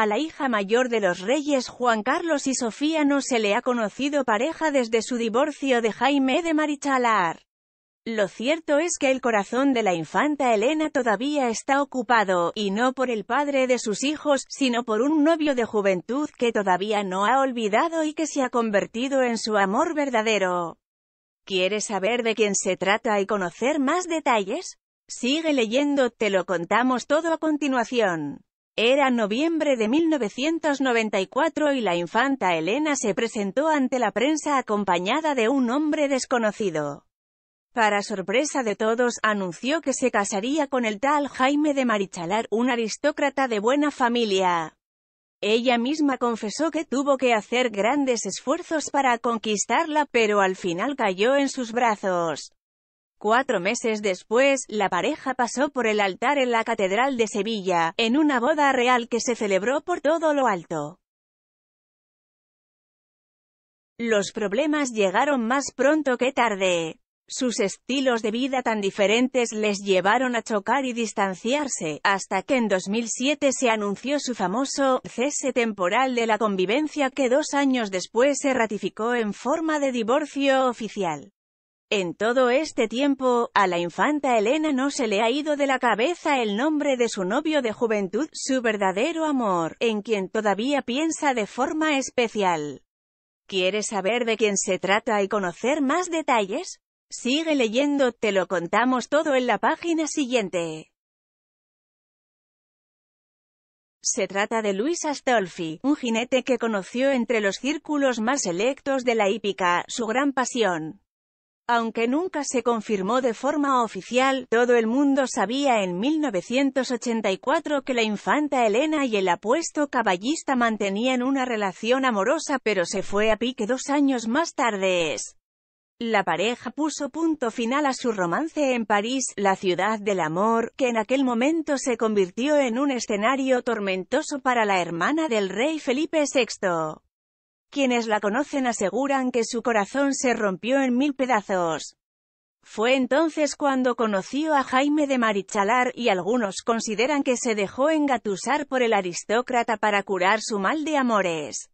A la hija mayor de los reyes Juan Carlos y Sofía no se le ha conocido pareja desde su divorcio de Jaime de Marichalar. Lo cierto es que el corazón de la infanta Elena todavía está ocupado, y no por el padre de sus hijos, sino por un novio de juventud que todavía no ha olvidado y que se ha convertido en su amor verdadero. ¿Quieres saber de quién se trata y conocer más detalles? Sigue leyendo, te lo contamos todo a continuación. Era noviembre de 1994 y la infanta Elena se presentó ante la prensa acompañada de un hombre desconocido. Para sorpresa de todos, anunció que se casaría con el tal Jaime de Marichalar, un aristócrata de buena familia. Ella misma confesó que tuvo que hacer grandes esfuerzos para conquistarla, pero al final cayó en sus brazos. Cuatro meses después, la pareja pasó por el altar en la Catedral de Sevilla, en una boda real que se celebró por todo lo alto. Los problemas llegaron más pronto que tarde. Sus estilos de vida tan diferentes les llevaron a chocar y distanciarse, hasta que en 2007 se anunció su famoso cese temporal de la convivencia que dos años después se ratificó en forma de divorcio oficial. En todo este tiempo, a la infanta Elena no se le ha ido de la cabeza el nombre de su novio de juventud, su verdadero amor, en quien todavía piensa de forma especial. ¿Quieres saber de quién se trata y conocer más detalles? Sigue leyendo, te lo contamos todo en la página siguiente. Se trata de Luis Astolfi, un jinete que conoció entre los círculos más selectos de la hípica, su gran pasión. Aunque nunca se confirmó de forma oficial, todo el mundo sabía en 1984 que la infanta Elena y el apuesto caballista mantenían una relación amorosa pero se fue a pique dos años más tarde. La pareja puso punto final a su romance en París, la ciudad del amor, que en aquel momento se convirtió en un escenario tormentoso para la hermana del rey Felipe VI. Quienes la conocen aseguran que su corazón se rompió en mil pedazos. Fue entonces cuando conoció a Jaime de Marichalar, y algunos consideran que se dejó engatusar por el aristócrata para curar su mal de amores.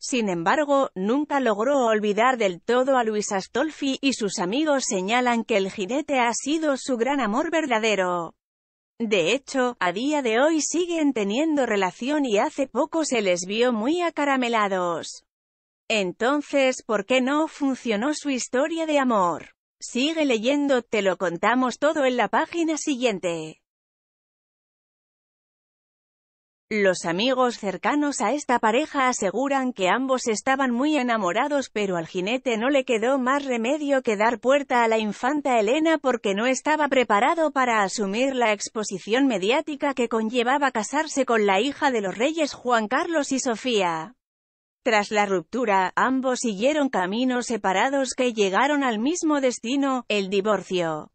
Sin embargo, nunca logró olvidar del todo a Luis Astolfi, y sus amigos señalan que el jinete ha sido su gran amor verdadero. De hecho, a día de hoy siguen teniendo relación y hace poco se les vio muy acaramelados. Entonces, ¿por qué no funcionó su historia de amor? Sigue leyendo, te lo contamos todo en la página siguiente. Los amigos cercanos a esta pareja aseguran que ambos estaban muy enamorados pero al jinete no le quedó más remedio que dar puerta a la infanta Elena porque no estaba preparado para asumir la exposición mediática que conllevaba casarse con la hija de los reyes Juan Carlos y Sofía. Tras la ruptura, ambos siguieron caminos separados que llegaron al mismo destino, el divorcio.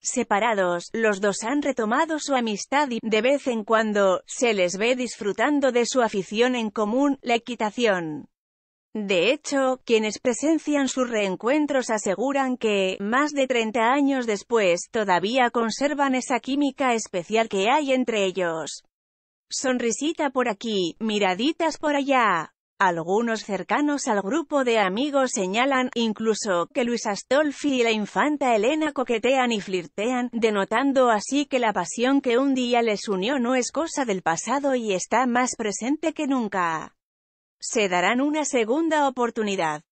Separados, los dos han retomado su amistad y, de vez en cuando, se les ve disfrutando de su afición en común, la equitación. De hecho, quienes presencian sus reencuentros aseguran que, más de 30 años después, todavía conservan esa química especial que hay entre ellos. Sonrisita por aquí, miraditas por allá. Algunos cercanos al grupo de amigos señalan, incluso, que Luis Astolfi y la infanta Elena coquetean y flirtean, denotando así que la pasión que un día les unió no es cosa del pasado y está más presente que nunca. Se darán una segunda oportunidad.